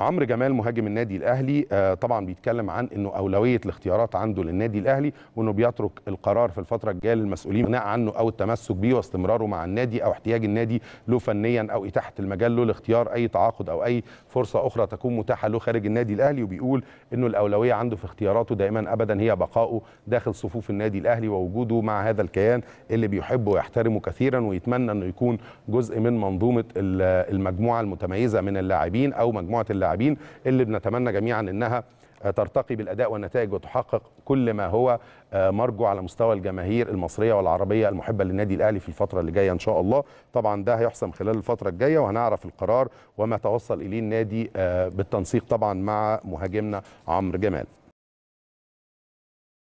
عمرو جمال مهاجم النادي الاهلي آه، طبعا بيتكلم عن انه اولويه الاختيارات عنده للنادي الاهلي وانه بيترك القرار في الفتره الجايه للمسؤولين عنه او التمسك بيه واستمراره مع النادي او احتياج النادي له فنيا او اتاحه المجال له لاختيار اي تعاقد او اي فرصه اخرى تكون متاحه له خارج النادي الاهلي وبيقول انه الاولويه عنده في اختياراته دائما ابدا هي بقائه داخل صفوف النادي الاهلي ووجوده مع هذا الكيان اللي بيحبه ويحترمه كثيرا ويتمنى انه يكون جزء من منظومه المجموعه المتميزه من اللاعبين او مجموعه اللاعبين اللاعبين اللي بنتمنى جميعا انها آه، ترتقي بالاداء والنتائج وتحقق كل ما هو آه، مرجو على مستوى الجماهير المصريه والعربيه المحبه للنادي الاهلي في الفتره اللي جايه ان شاء الله طبعا ده هيحسم خلال الفتره الجايه وهنعرف القرار وما توصل اليه النادي آه، بالتنسيق طبعا مع مهاجمنا عمرو جمال